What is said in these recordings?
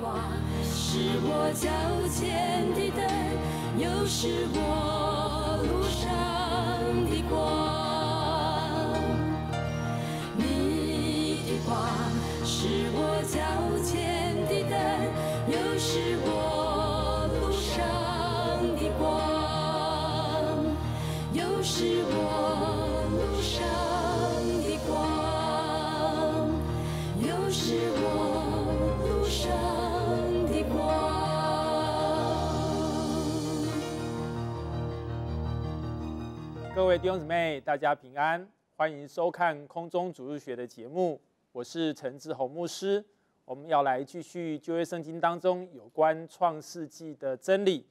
光是我脚前的灯，又是我路上的光。你的光是我脚。弟兄姊妹，大家平安，欢迎收看空中主日学的节目。我是陈志宏牧师，我们要来继续就业圣经当中有关创世纪的真理。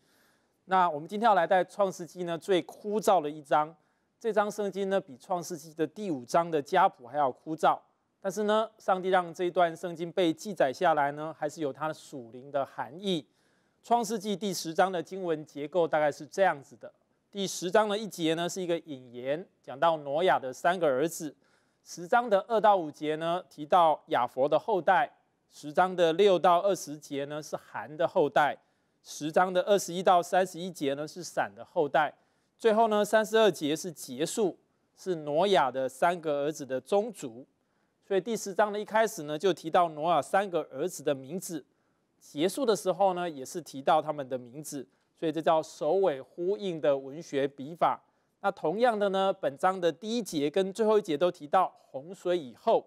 那我们今天要来带创世纪呢最枯燥的一章，这张圣经呢比创世纪的第五章的家谱还要枯燥。但是呢，上帝让这一段圣经被记载下来呢，还是有它的属灵的含义。创世纪第十章的经文结构大概是这样子的。第十章的一节呢，是一个引言，讲到挪亚的三个儿子。十章的二到五节呢，提到亚佛的后代；十章的六到二十节呢，是韩的后代；十章的二十一到三十一节呢，是闪的后代。最后呢，三十二节是结束，是挪亚的三个儿子的宗族。所以第十章的一开始呢，就提到挪亚三个儿子的名字；结束的时候呢，也是提到他们的名字。所以这叫首尾呼应的文学笔法。那同样的呢，本章的第一节跟最后一节都提到洪水以后。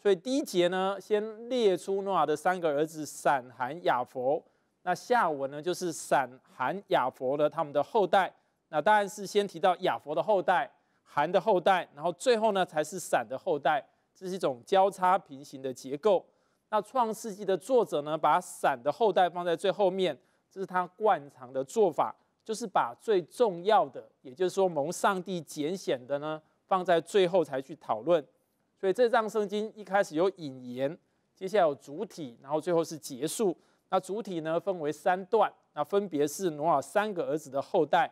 所以第一节呢，先列出诺亚的三个儿子闪、韩、亚佛。那下文呢，就是闪、韩、亚佛的他们的后代。那当然是先提到亚佛的后代、韩的后代，然后最后呢才是闪的后代。这是一种交叉平行的结构。那创世纪的作者呢，把闪的后代放在最后面。这是他惯常的做法，就是把最重要的，也就是说蒙上帝拣选的呢，放在最后才去讨论。所以这张圣经一开始有引言，接下来有主体，然后最后是结束。那主体呢分为三段，那分别是挪亚三个儿子的后代。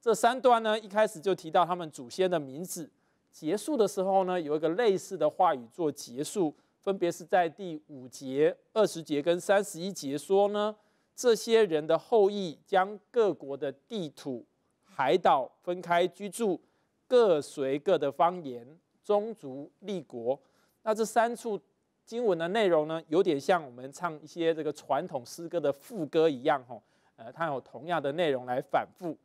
这三段呢一开始就提到他们祖先的名字，结束的时候呢有一个类似的话语做结束，分别是在第五节、二十节跟三十一节说呢。这些人的后裔将各国的地图、海岛分开居住，各随各的方言、宗族立国。那这三处经文的内容呢，有点像我们唱一些这个传统诗歌的副歌一样，吼，呃，它有同样的内容来反复。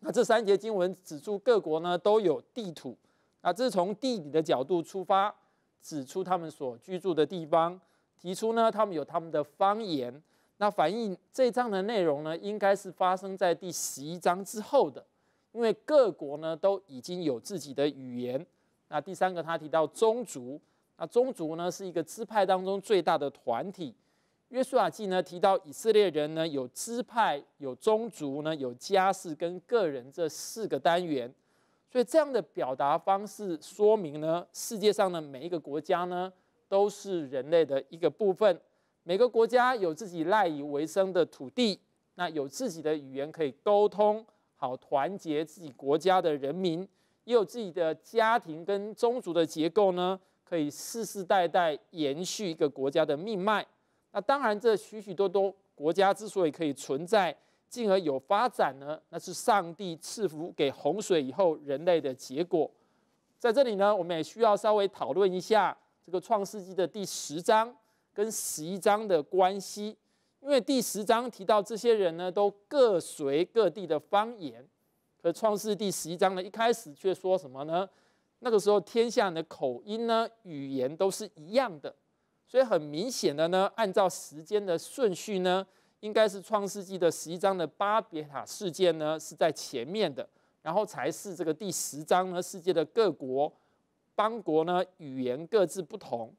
那这三节经文指出各国呢都有地图，那这是从地理的角度出发，指出他们所居住的地方，提出呢他们有他们的方言。那反映这一章的内容呢，应该是发生在第十一章之后的，因为各国呢都已经有自己的语言。那第三个，他提到宗族，那宗族呢是一个支派当中最大的团体。约书亚记呢提到以色列人呢有支派、有宗族呢、有家世跟个人这四个单元，所以这样的表达方式说明呢，世界上呢每一个国家呢都是人类的一个部分。每个国家有自己赖以为生的土地，那有自己的语言可以沟通，好团结自己国家的人民，也有自己的家庭跟宗族的结构呢，可以世世代代延续一个国家的命脉。那当然，这许许多多国家之所以可以存在，进而有发展呢，那是上帝赐福给洪水以后人类的结果。在这里呢，我们也需要稍微讨论一下这个创世纪的第十章。跟十一章的关系，因为第十章提到这些人呢，都各随各地的方言。可创世第十一章呢，一开始却说什么呢？那个时候天下的口音呢，语言都是一样的。所以很明显的呢，按照时间的顺序呢，应该是创世纪的十一章的巴别塔事件呢是在前面的，然后才是这个第十章呢，世界的各国邦国呢，语言各自不同。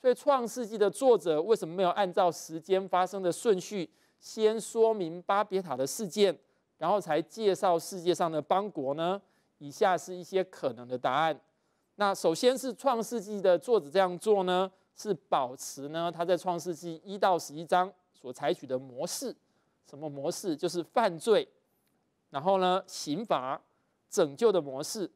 所以《创世纪》的作者为什么没有按照时间发生的顺序，先说明巴别塔的事件，然后才介绍世界上的邦国呢？以下是一些可能的答案。那首先是《创世纪》的作者这样做呢，是保持呢他在《创世纪》一到十一章所采取的模式，什么模式？就是犯罪，然后呢，刑罚、拯救的模式。《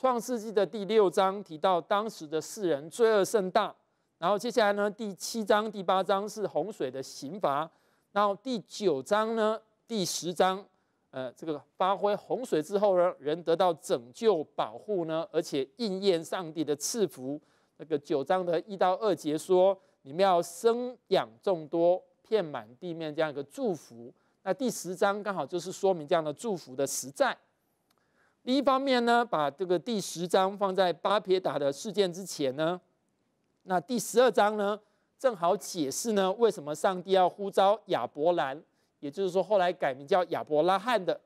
创世纪》的第六章提到当时的世人罪恶甚大。然后接下来呢，第七章、第八章是洪水的刑罚，然后第九章呢、第十章，呃，这个发挥洪水之后呢，人得到拯救、保护呢，而且应验上帝的赐福。那个九章的一到二节说：“你要生养众多，遍满地面，这样一个祝福。”那第十章刚好就是说明这样的祝福的实在。另一方面呢，把这个第十章放在巴别达的事件之前呢。那第十二章呢，正好解释呢为什么上帝要呼召亚伯兰，也就是说后来改名叫亚伯拉罕的，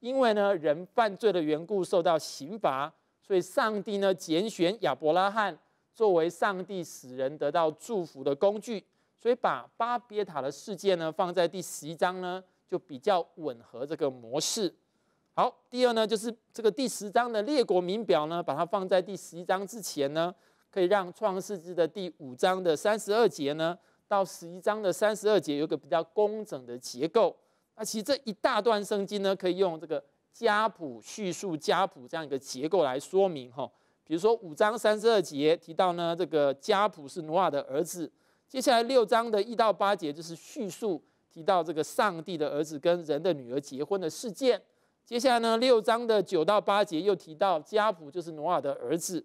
因为呢人犯罪的缘故受到刑罚，所以上帝呢拣选亚伯拉罕作为上帝使人得到祝福的工具，所以把巴别塔的事件呢放在第十一章呢就比较吻合这个模式。好，第二呢就是这个第十章的列国名表呢，把它放在第十一章之前呢。可以让创世纪的第五章的三十二节呢，到十一章的三十二节有个比较工整的结构。那其实这一大段圣经呢，可以用这个家谱叙述家谱这样一个结构来说明。哈，比如说五章三十二节提到呢，这个家谱是挪亚的儿子。接下来六章的一到八节就是叙述提到这个上帝的儿子跟人的女儿结婚的事件。接下来呢，六章的九到八节又提到家谱就是挪亚的儿子。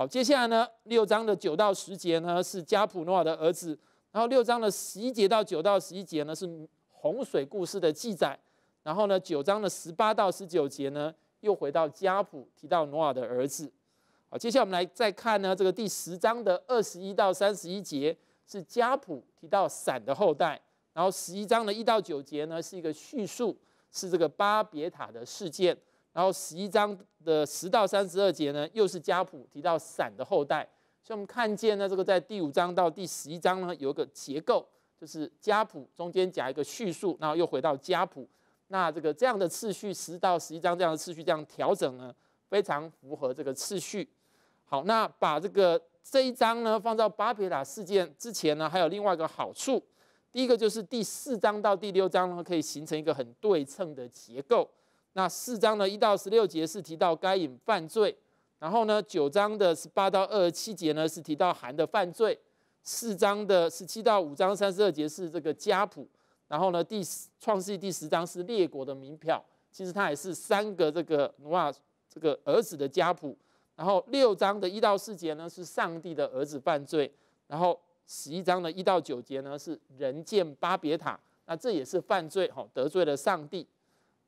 好，接下来呢，六章的九到十节呢是加普诺瓦的儿子，然后六章的十一节到九到十一节呢是洪水故事的记载，然后呢，九章的十八到十九节呢又回到家谱提到诺瓦的儿子。好，接下来我们来再看呢这个第十章的二十一到三十一节是家谱提到闪的后代，然后十一章的一到九节呢是一个叙述，是这个巴别塔的事件。然后十一章的十到三十二节呢，又是家谱提到闪的后代，所以我们看见呢，这个在第五章到第十一章呢，有个结构，就是家谱中间夹一个叙述，然后又回到家谱。那这个这样的次序，十到十一章这样的次序这样调整呢，非常符合这个次序。好，那把这个这一章呢放到巴别塔事件之前呢，还有另外一个好处，第一个就是第四章到第六章呢，可以形成一个很对称的结构。那四章呢，一到十六节是提到该隐犯罪，然后呢，九章的十八到二十七节呢是提到韩的犯罪，四章的十七到五章三十二节是这个家谱，然后呢，第十创世纪第十章是列国的名票，其实它也是三个这个哇这个儿子的家谱，然后六章的一到四节呢是上帝的儿子犯罪，然后十一章的一到九节呢是人建巴别塔，那这也是犯罪，哈得罪了上帝。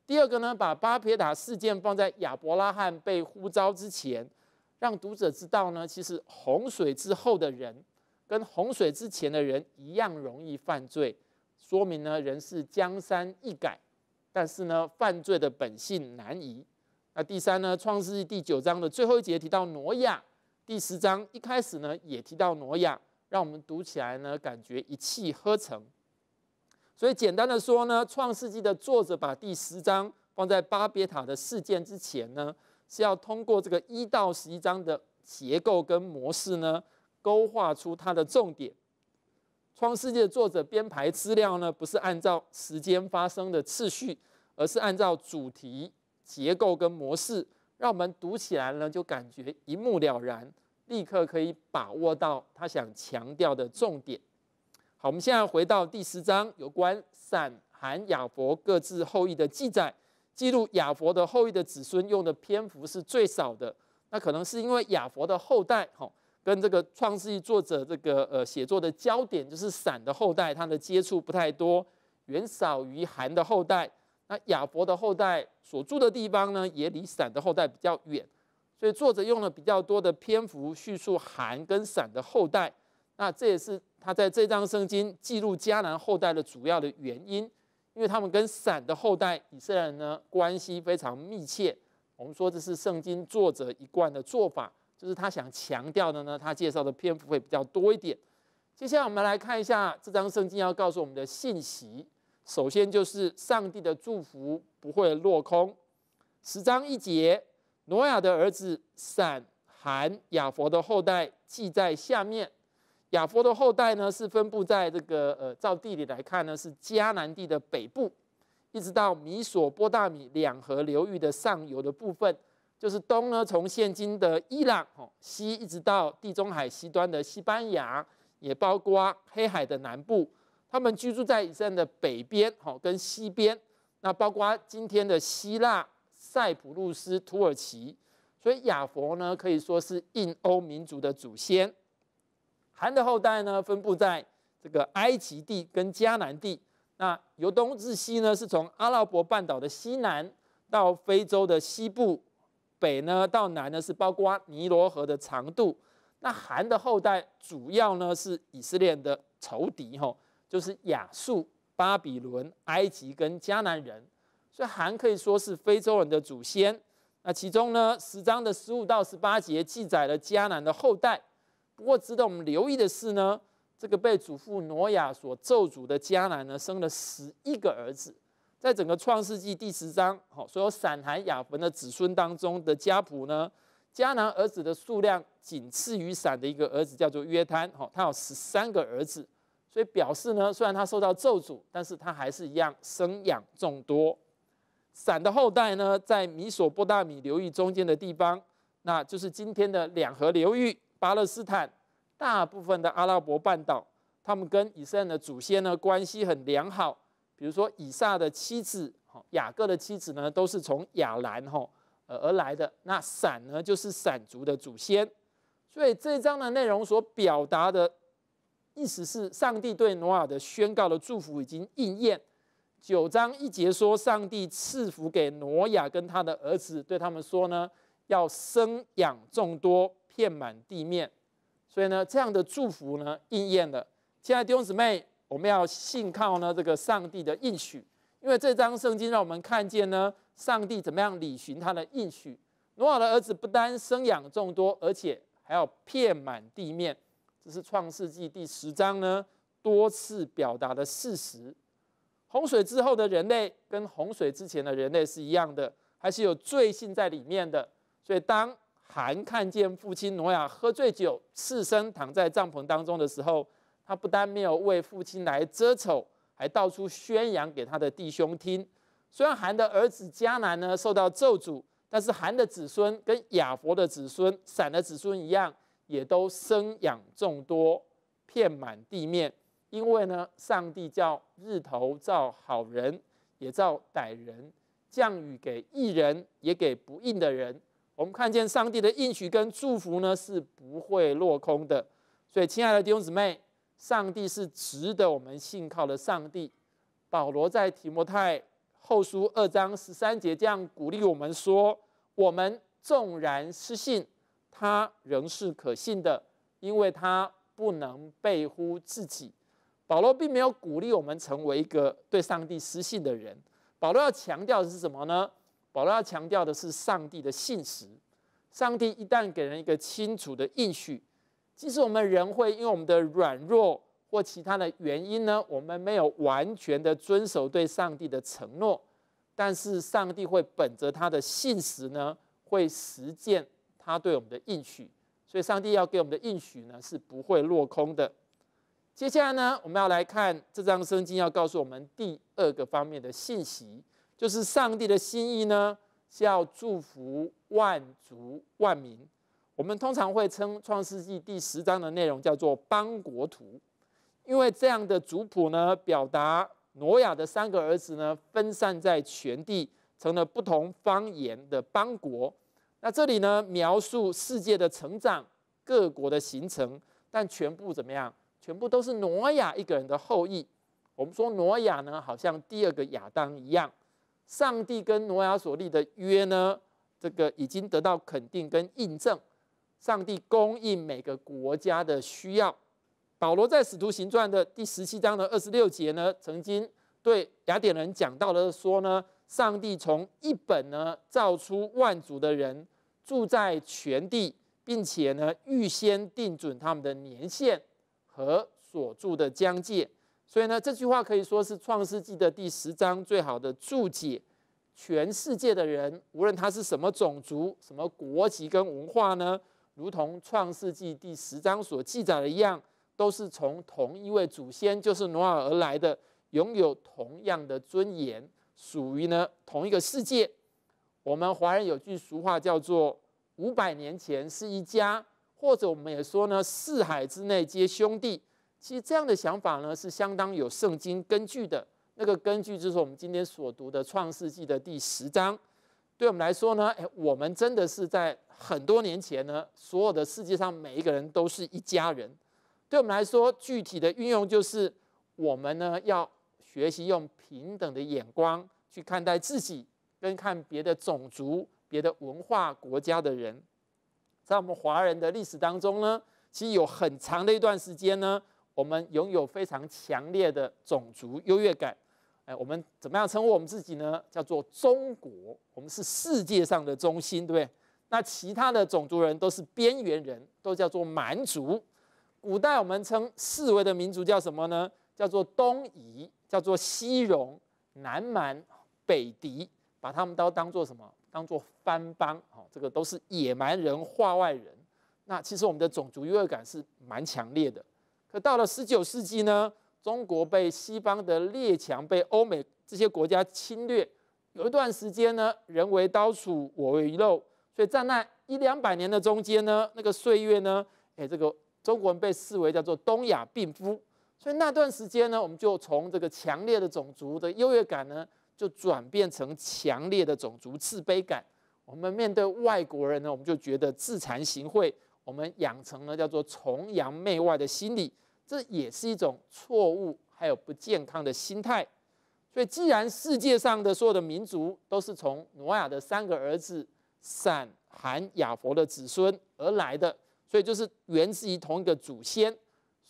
第二个呢，把巴别塔事件放在亚伯拉罕被呼召之前，让读者知道呢，其实洪水之后的人跟洪水之前的人一样容易犯罪，说明呢，人是江山易改，但是呢，犯罪的本性难移。那第三呢，《创世纪第九章的最后一节提到挪亚，第十章一开始呢也提到挪亚，让我们读起来呢，感觉一气呵成。所以简单的说呢，创世纪的作者把第十章放在巴别塔的事件之前呢，是要通过这个一到十一章的结构跟模式呢，勾画出它的重点。创世纪的作者编排资料呢，不是按照时间发生的次序，而是按照主题结构跟模式，让我们读起来呢，就感觉一目了然，立刻可以把握到他想强调的重点。好，我们现在回到第十章有关闪、寒、亚佛各自后裔的记载。记录亚佛的后裔的子孙用的篇幅是最少的。那可能是因为亚佛的后代，哈，跟这个创世纪作者这个呃写作的焦点就是闪的后代，他的接触不太多，远少于寒的后代。那亚伯的后代所住的地方呢，也离闪的后代比较远，所以作者用了比较多的篇幅叙述寒跟闪的后代。那这也是。他在这张圣经记录迦南后代的主要的原因，因为他们跟闪的后代以色列人呢关系非常密切。我们说这是圣经作者一贯的做法，就是他想强调的呢，他介绍的篇幅会比较多一点。接下来我们来看一下这张圣经要告诉我们的信息。首先就是上帝的祝福不会落空。十章一节，挪亚的儿子闪、含、亚佛的后代记在下面。雅佛的后代呢，是分布在这个呃，照地理来看呢，是迦南地的北部，一直到米索波大米两河流域的上游的部分，就是东呢，从现今的伊朗，哦，西一直到地中海西端的西班牙，也包括黑海的南部，他们居住在以色列的北边，哦，跟西边，那包括今天的希腊、塞浦路斯、土耳其，所以雅佛呢，可以说是印欧民族的祖先。韩的后代呢，分布在这个埃及地跟迦南地。那由东至西呢，是从阿拉伯半岛的西南到非洲的西部，北呢到南呢是包括尼罗河的长度。那韩的后代主要呢是以色列的仇敌吼，就是亚述、巴比伦、埃及跟迦南人。所以韩可以说是非洲人的祖先。那其中呢，十章的十五到十八节记载了迦南的后代。不过，值得我们留意的是呢，这个被祖父挪亚所咒诅的迦南呢，生了十一个儿子。在整个创世纪第十章，好，所有闪、寒亚、坟的子孙当中的家谱呢，迦南儿子的数量仅次于闪的一个儿子，叫做约摊，哈，他有十三个儿子。所以表示呢，虽然他受到咒诅，但是他还是一样生养众多。闪的后代呢，在米索波大米流域中间的地方，那就是今天的两河流域。巴勒斯坦大部分的阿拉伯半岛，他们跟以色列的祖先呢关系很良好。比如说，以撒的妻子、雅各的妻子呢，都是从亚兰哈而来的。那闪呢，就是闪族的祖先。所以这一章的内容所表达的意思是，上帝对挪亚的宣告的祝福已经应验。九章一节说，上帝赐福给挪亚跟他的儿子，对他们说呢，要生养众多。遍满地面，所以呢，这样的祝福呢应验了。亲爱的弟兄姊妹，我们要信靠呢这个上帝的应许，因为这张圣经让我们看见呢，上帝怎么样履行他的应许。挪亚的儿子不单生养众多，而且还要遍满地面，这是创世纪第十章呢多次表达的事实。洪水之后的人类跟洪水之前的人类是一样的，还是有罪性在里面的，所以当。韩看见父亲挪亚喝醉酒，赤身躺在帐篷当中的时候，他不但没有为父亲来遮丑，还到处宣扬给他的弟兄听。虽然韩的儿子迦南呢受到咒诅，但是韩的子孙跟亚佛的子孙、闪的子孙一样，也都生养众多，遍满地面。因为呢，上帝叫日头照好人，也照歹人；降雨给义人，也给不应的人。我们看见上帝的应许跟祝福呢，是不会落空的。所以，亲爱的弟兄姊妹，上帝是值得我们信靠的上帝。保罗在提摩太后书二章十三节这样鼓励我们说：“我们纵然失信，他仍是可信的，因为他不能背乎自己。”保罗并没有鼓励我们成为一个对上帝失信的人。保罗要强调的是什么呢？保罗要强调的是上帝的信实。上帝一旦给人一个清楚的应许，即使我们人会因为我们的软弱或其他的原因呢，我们没有完全的遵守对上帝的承诺，但是上帝会本着他的信实呢，会实践他对我们的应许。所以，上帝要给我们的应许呢，是不会落空的。接下来呢，我们要来看这张圣经要告诉我们第二个方面的信息。就是上帝的心意呢，是要祝福万族万民。我们通常会称《创世纪》第十章的内容叫做“邦国图”，因为这样的族谱呢，表达挪亚的三个儿子呢，分散在全地，成了不同方言的邦国。那这里呢，描述世界的成长、各国的形成，但全部怎么样？全部都是挪亚一个人的后裔。我们说挪亚呢，好像第二个亚当一样。上帝跟挪亚所立的约呢，这个已经得到肯定跟印证。上帝供应每个国家的需要。保罗在《使徒行传》的第十七章的二十六节呢，曾经对雅典人讲到了说呢，上帝从一本呢造出万族的人，住在全地，并且呢预先定准他们的年限和所住的疆界。所以呢，这句话可以说是《创世纪》的第十章最好的注解。全世界的人，无论他是什么种族、什么国籍跟文化呢，如同《创世纪》第十章所记载的一样，都是从同一位祖先，就是挪亚而来的，拥有同样的尊严，属于呢同一个世界。我们华人有句俗话叫做“五百年前是一家”，或者我们也说呢，“四海之内皆兄弟”。其实这样的想法呢，是相当有圣经根据的。那个根据就是我们今天所读的《创世纪》的第十章。对我们来说呢，哎，我们真的是在很多年前呢，所有的世界上每一个人都是一家人。对我们来说，具体的运用就是我们呢要学习用平等的眼光去看待自己跟看别的种族、别的文化、国家的人。在我们华人的历史当中呢，其实有很长的一段时间呢。我们拥有非常强烈的种族优越感，哎，我们怎么样称呼我们自己呢？叫做中国，我们是世界上的中心，对不对？那其他的种族人都是边缘人，都叫做蛮族。古代我们称四维的民族叫什么呢？叫做东夷，叫做西戎，南蛮，北狄，把他们都当做什么？当做番邦，哦，这个都是野蛮人、化外人。那其实我们的种族优越感是蛮强烈的。可到了十九世纪呢，中国被西方的列强、被欧美这些国家侵略，有一段时间呢，人为刀俎，我为鱼肉。所以在那一两百年的中间呢，那个岁月呢，哎，这个中国人被视为叫做东亚病夫。所以那段时间呢，我们就从这个强烈的种族的优越感呢，就转变成强烈的种族自卑感。我们面对外国人呢，我们就觉得自惭形秽，我们养成了叫做崇洋媚外的心理。这也是一种错误，还有不健康的心态。所以，既然世界上的所有的民族都是从挪亚的三个儿子闪、韩、雅佛的子孙而来的，所以就是源自于同一个祖先。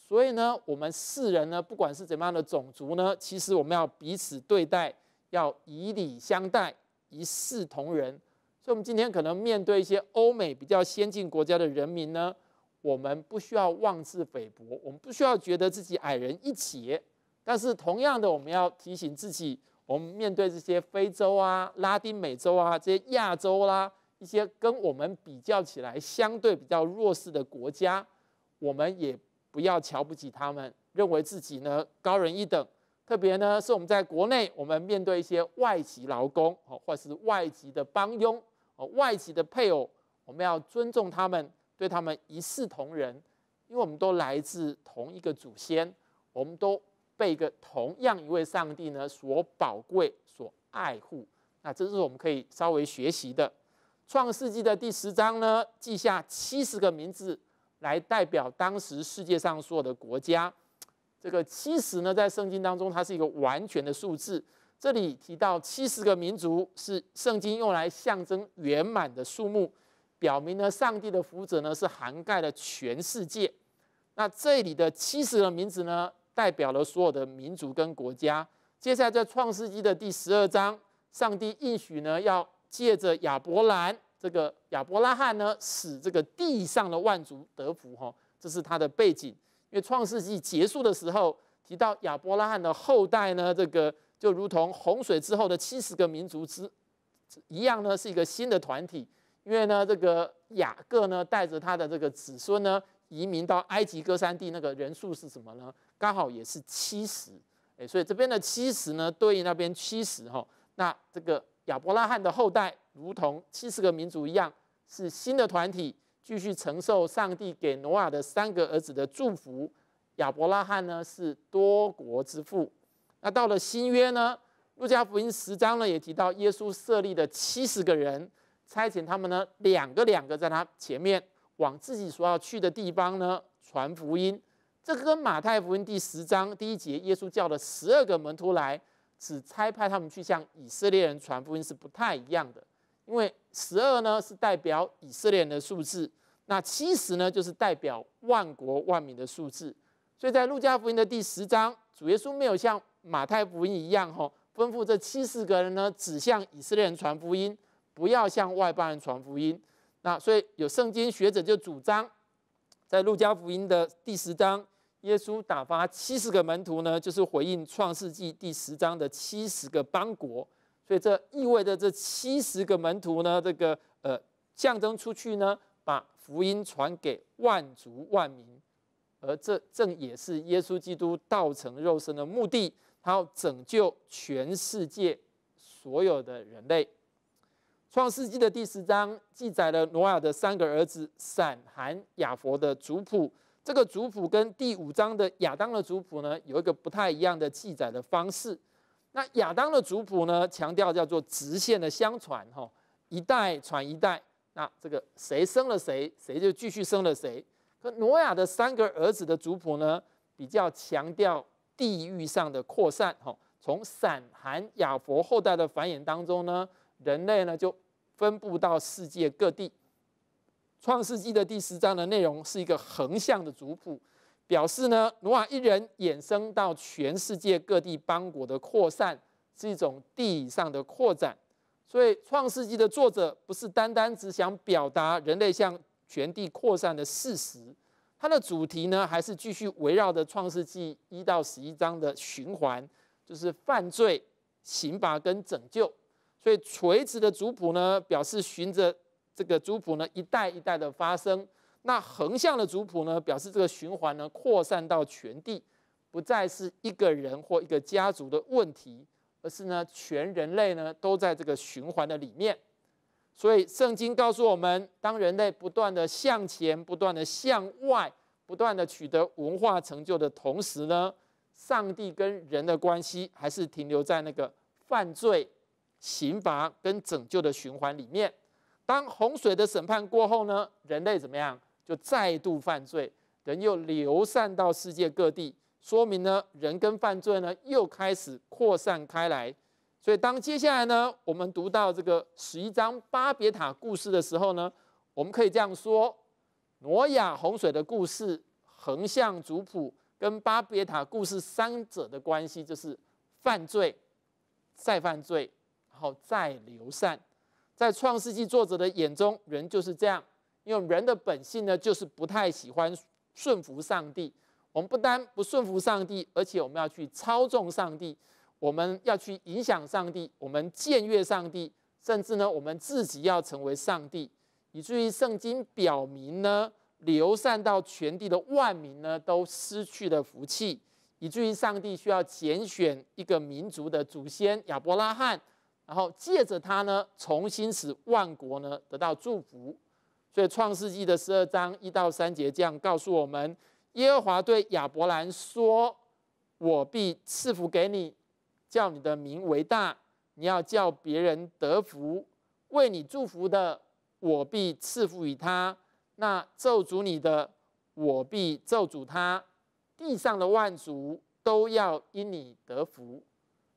所以呢，我们世人呢，不管是怎么样的种族呢，其实我们要彼此对待，要以礼相待，一视同仁。所以，我们今天可能面对一些欧美比较先进国家的人民呢。我们不需要妄自菲薄，我们不需要觉得自己矮人一截。但是同样的，我们要提醒自己，我们面对这些非洲啊、拉丁美洲啊、这些亚洲啦，一些跟我们比较起来相对比较弱势的国家，我们也不要瞧不起他们，认为自己呢高人一等。特别呢是我们在国内，我们面对一些外籍劳工或是外籍的帮佣外籍的配偶，我们要尊重他们。对他们一视同仁，因为我们都来自同一个祖先，我们都被一个同样一位上帝呢所宝贵、所爱护。那这是我们可以稍微学习的。创世纪的第十章呢，记下七十个名字来代表当时世界上所有的国家。这个七十呢，在圣经当中它是一个完全的数字。这里提到七十个民族，是圣经用来象征圆满的数目。表明呢，上帝的福泽呢是涵盖了全世界。那这里的七十个名字呢，代表了所有的民族跟国家。接下来在创世纪的第十二章，上帝应许呢要借着亚伯兰这个亚伯拉罕呢，使这个地上的万族得福。哈，这是他的背景。因为创世纪结束的时候提到亚伯拉罕的后代呢，这个就如同洪水之后的七十个民族之一样呢，是一个新的团体。因为呢，这个雅各呢带着他的这个子孙呢，移民到埃及哥山地，那个人数是什么呢？刚好也是七十。哎，所以这边的七十呢，对应那边七十哈。那这个亚伯拉罕的后代，如同七十个民族一样，是新的团体，继续承受上帝给挪亚的三个儿子的祝福。亚伯拉罕呢是多国之父。那到了新约呢，路加福音十章呢也提到耶稣设立的七十个人。差遣他们呢，两个两个在他前面，往自己所要去的地方呢传福音。这跟马太福音第十章第一节，耶稣叫了十二个门徒来，只差派他们去向以色列人传福音是不太一样的。因为十二呢是代表以色列人的数字，那七十呢就是代表万国万民的数字。所以在路加福音的第十章，主耶稣没有像马太福音一样吼吩咐这七十个人呢，只向以色列人传福音。不要向外邦人传福音。那所以有圣经学者就主张，在路加福音的第十章，耶稣打发七十个门徒呢，就是回应创世纪第十章的七十个邦国。所以这意味着这七十个门徒呢，这个呃象征出去呢，把福音传给万族万民。而这正也是耶稣基督道成肉身的目的，他要拯救全世界所有的人类。创世纪的第十章记载了挪亚的三个儿子闪、含、雅佛的族谱。这个族谱跟第五章的亚当的族谱呢，有一个不太一样的记载的方式。那亚当的族谱呢，强调叫做直线的相传，哈，一代传一代。那这个谁生了谁，谁就继续生了谁。可挪亚的三个儿子的族谱呢，比较强调地域上的扩散，哈，从闪、含、雅佛后代的繁衍当中呢，人类呢就。分布到世界各地，《创世纪》的第十章的内容是一个横向的族谱，表示呢，努亚一人衍生到全世界各地邦国的扩散是一种地理上的扩展。所以，《创世纪》的作者不是单单只想表达人类向全地扩散的事实，它的主题呢，还是继续围绕着《创世纪》一到十一章的循环，就是犯罪、刑罚跟拯救。所以垂直的族谱呢，表示循着这个族谱呢一代一代的发生；那横向的族谱呢，表示这个循环呢扩散到全地，不再是一个人或一个家族的问题，而是呢全人类呢都在这个循环的里面。所以圣经告诉我们，当人类不断的向前、不断的向外、不断的取得文化成就的同时呢，上帝跟人的关系还是停留在那个犯罪。刑罚跟拯救的循环里面，当洪水的审判过后呢，人类怎么样就再度犯罪，人又流散到世界各地，说明呢，人跟犯罪呢又开始扩散开来。所以，当接下来呢，我们读到这个十一章巴别塔故事的时候呢，我们可以这样说：挪亚洪水的故事、横向族谱跟巴别塔故事三者的关系，就是犯罪再犯罪。后再流散，在创世纪作者的眼中，人就是这样，因为人的本性呢，就是不太喜欢顺服上帝。我们不单不顺服上帝，而且我们要去操纵上帝，我们要去影响上帝，我们僭越上帝，甚至呢，我们自己要成为上帝。以至于圣经表明呢，流散到全地的万民呢，都失去了福气。以至于上帝需要拣选一个民族的祖先亚伯拉罕。然后借着他呢，重新使万国呢得到祝福。所以创世纪的十二章一到三节这样告诉我们：耶和华对亚伯兰说：“我必赐福给你，叫你的名为大；你要叫别人得福。为你祝福的，我必赐福于他；那咒诅你的，我必咒诅他。地上的万族都要因你得福。”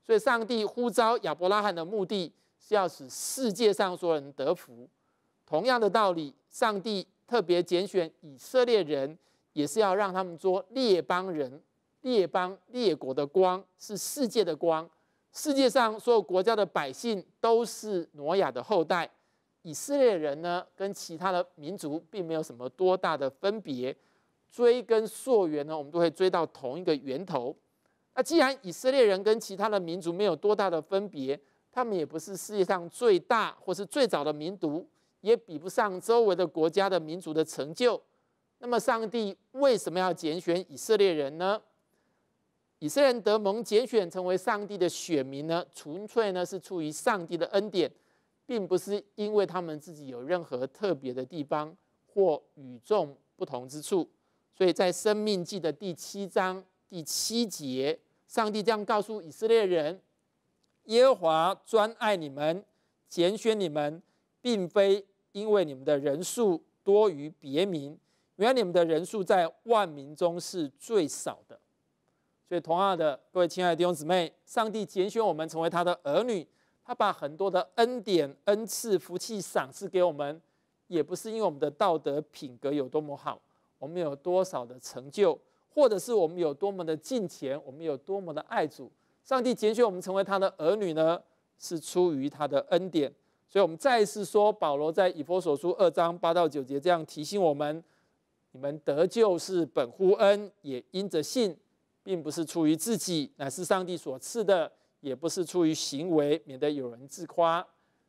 所以，上帝呼召亚伯拉罕的目的是要使世界上所有人得福。同样的道理，上帝特别拣选以色列人，也是要让他们做列邦人、列邦列国的光，是世界的光。世界上所有国家的百姓都是挪亚的后代。以色列人呢，跟其他的民族并没有什么多大的分别。追根溯源呢，我们都会追到同一个源头。那既然以色列人跟其他的民族没有多大的分别，他们也不是世界上最大或是最早的民族，也比不上周围的国家的民族的成就，那么上帝为什么要拣选以色列人呢？以色列人得蒙拣选成为上帝的选民呢？纯粹呢是出于上帝的恩典，并不是因为他们自己有任何特别的地方或与众不同之处。所以在《生命记》的第七章第七节。上帝这样告诉以色列人：耶和华专爱你们，拣选你们，并非因为你们的人数多于别民，因为你们的人数在万民中是最少的。所以，同样的，各位亲爱的弟兄姊妹，上帝拣选我们成为他的儿女，他把很多的恩典、恩赐、福气赏赐给我们，也不是因为我们的道德品格有多么好，我们有多少的成就。或者是我们有多么的敬虔，我们有多么的爱主，上帝拣选我们成为他的儿女呢，是出于他的恩典。所以，我们再一次说，保罗在以弗所书二章八到九节这样提醒我们：你们得救是本乎恩，也因着信，并不是出于自己，乃是上帝所赐的；也不是出于行为，免得有人自夸。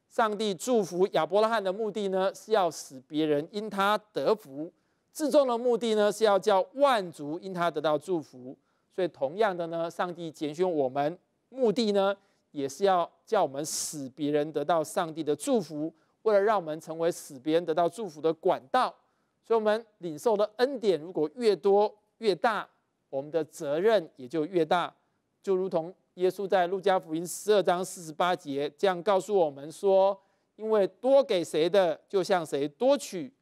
上帝祝福亚伯拉罕的目的呢，是要使别人因他得福。自重的目的呢，是要叫万族因他得到祝福。所以，同样的呢，上帝拣选我们，目的呢，也是要叫我们使别人得到上帝的祝福。为了让我们成为使别人得到祝福的管道，所以，我们领受的恩典如果越多越大，我们的责任也就越大。就如同耶稣在路加福音十二章四十八节这样告诉我们说：“因为多给谁的，就向谁多取。”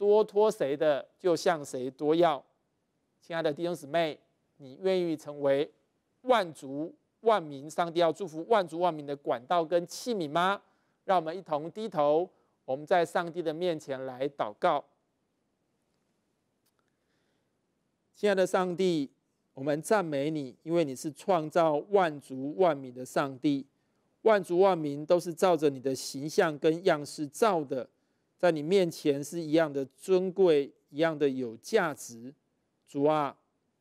多托谁的就向谁多要，亲爱的弟兄姊妹，你愿意成为万族万民上帝要祝福万族万民的管道跟器皿吗？让我们一同低头，我们在上帝的面前来祷告。亲爱的上帝，我们赞美你，因为你是创造万族万民的上帝，万族万民都是照着你的形象跟样式造的。在你面前是一样的尊贵，一样的有价值。主啊，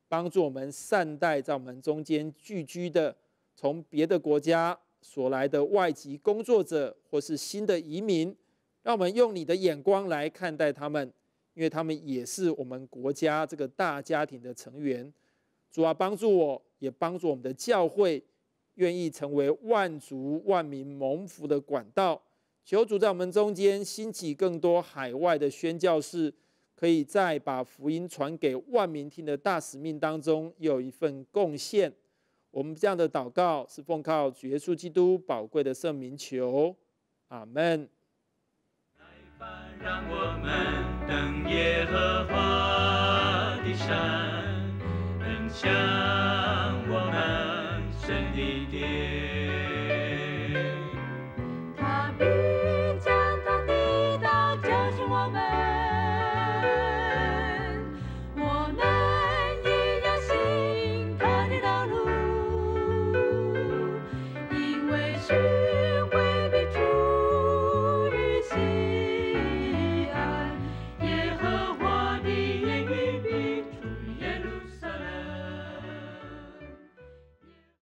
帮助我们善待在我们中间聚居的从别的国家所来的外籍工作者或是新的移民，让我们用你的眼光来看待他们，因为他们也是我们国家这个大家庭的成员。主啊，帮助我，也帮助我们的教会，愿意成为万族万民蒙福的管道。求主在我们中间兴起更多海外的宣教士，可以在把福音传给万民听的大使命当中有一份贡献。我们这样的祷告是奉靠耶稣基督宝贵的圣名求，阿门。让我我们们和的山，向